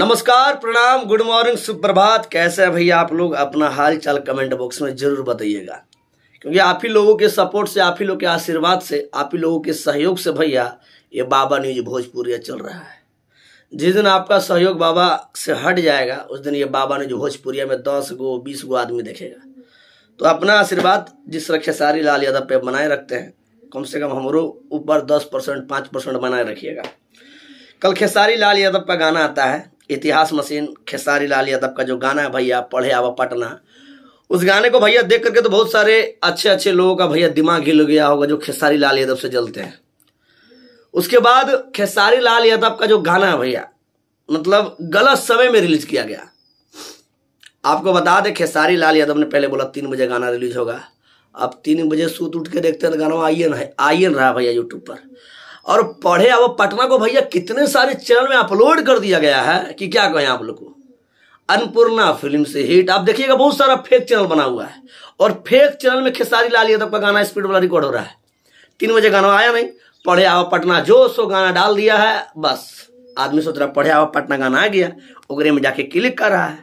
नमस्कार प्रणाम good morning सुप्रभात कैसे हैं भैया आप लोग अपना हाल चाल कमेंट बॉक्स में ज़रूर बताइएगा क्योंकि आप ही लोगों के सपोर्ट से आप ही लोगों के आशीर्वाद से आप ही लोगों के सहयोग से भैया ये बाबा न्यूज भोजपुरिया चल रहा है जिस दिन आपका सहयोग बाबा से हट जाएगा उस दिन ये बाबा न्यूज भोजपुरिया में दस गो बीस गो आदमी देखेगा तो अपना आशीर्वाद जिस रक्षासारी लाल यादव पे बनाए रखते हैं कम से कम हमरो ऊपर दस परसेंट पाँच परसेंट बनाए रखिएगा कल खेसारी लाल यादव का गाना आता है इतिहास मशीन खेसारी लाल यादव का जो गाना है भैया पढ़े आवा पटना उस गाने को भैया देख करके तो बहुत सारे अच्छे अच्छे लोगों का भैया दिमाग हिल गया होगा जो खेसारी लाल यादव से जलते हैं उसके बाद खेसारी लाल यादव का जो गाना है भैया मतलब गलत समय में रिलीज किया गया आपको बता दें खेसारी लाल यादव ने पहले बोला तीन बजे गाना रिलीज होगा अब तीन बजे सूत उठ के देखते हैं तो गाना आइए आइए रहा भैया यूट्यूब पर और पढ़े अब पटना को भैया कितने सारे चैनल में अपलोड कर दिया गया है कि क्या कहें आप लोग को अन्नपूर्णा फिल्म से हिट आप देखिएगा बहुत सारा फेक चैनल बना हुआ है और फेक चैनल में खेसारी लाल यादव का गाना स्पीड वाला रिकॉर्ड हो रहा है तीन बजे गाना आया नहीं पढ़े आओ पटना जो सो गाना डाल दिया है बस आदमी सोच रहा पढ़े आओ पटना गाना आ गया उगरे में जाके क्लिक कर रहा है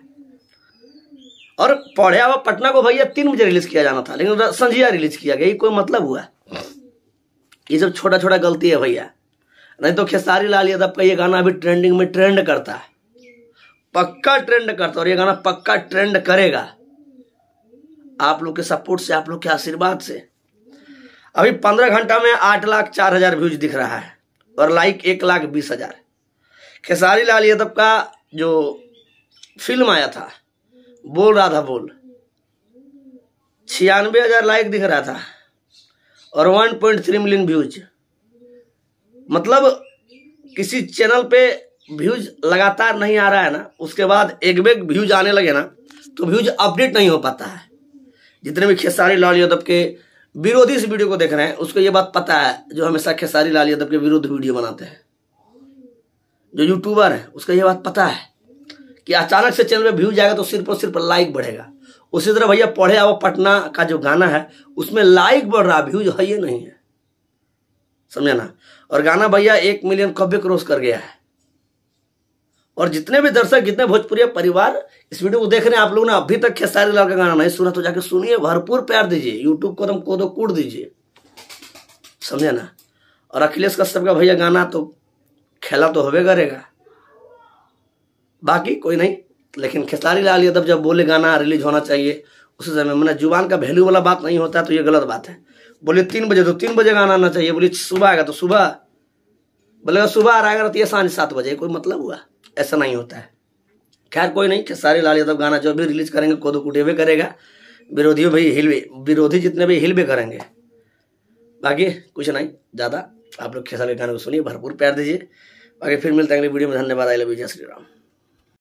और पढ़े आओ पटना को भैया तीन बजे रिलीज किया जाना था लेकिन संजिया रिलीज किया गया ये कोई मतलब हुआ ये सब छोटा छोटा गलती है भैया नहीं तो खेसारी लाल यादव का ये गाना अभी ट्रेंडिंग में ट्रेंड करता है पक्का ट्रेंड करता है और ये गाना पक्का ट्रेंड करेगा आप लोग के सपोर्ट से आप लोग के आशीर्वाद से अभी पंद्रह घंटा में आठ लाख चार हजार व्यूज दिख रहा है और लाइक एक लाख बीस हजार खेसारी लाल यादव का जो फिल्म आया था बोल रहा था बोल छियानवे हजार लाइक दिख रहा था और 1.3 मिलियन व्यूज मतलब किसी चैनल पे व्यूज लगातार नहीं आ रहा है ना उसके बाद एक बेग व्यूज आने लगे ना तो व्यूज अपडेट नहीं हो पाता है जितने भी खेसारी लाल यादव के विरोधी इस वीडियो को देख रहे हैं उसको ये बात पता है जो हमेशा खेसारी लाल यादव के विरुद्ध वीडियो बनाते हैं जो यूट्यूबर है उसका ये बात पता है कि अचानक से चैनल में व्यूज आएगा तो सिर्फ और सिर्फ लाइक बढ़ेगा उसी तरह भैया पढ़े आओ पटना का जो गाना है उसमें लाइक बढ़ रहा व्यूज है ये नहीं है समझे ना और गाना भैया एक मिलियन कब्य क्रॉस कर गया है और जितने भी दर्शक जितने भोजपुरी परिवार इस वीडियो को देख रहे हैं आप लोग ने अभी तक खेसारी लाल का गाना नहीं सुना तो जाके सुनिए भरपूर प्यार दीजिए यूट्यूब को तो कोदो कूट दीजिए समझे ना और अखिलेश कश्यप का भैया गाना तो खेला तो होवे करेगा बाकी कोई नहीं लेकिन खेसारी लाल यादव जब बोले गाना रिलीज होना चाहिए उस समय मैंने जुबान का वैल्यू वाला बात नहीं होता तो ये गलत बात है बोले तीन बजे तो तीन बजे गाना आना चाहिए बोले सुबह आएगा तो सुबह बोले सुबह आ रहा तो ये सांझ सात बजे कोई मतलब हुआ ऐसा नहीं होता है खैर कोई नहीं खेसारी लाल यादव गाना जो भी रिलीज करेंगे कोदो भी करेगा विरोधियों भी हिलवे विरोधी जितने भी हिलवे करेंगे बाकी कुछ नहीं ज़्यादा आप लोग खेसारी गाने को सुनिए भरपूर प्यार दीजिए बाकी फिर मिलते हैं अगले वीडियो में धन्यवाद आई लव जय श्री राम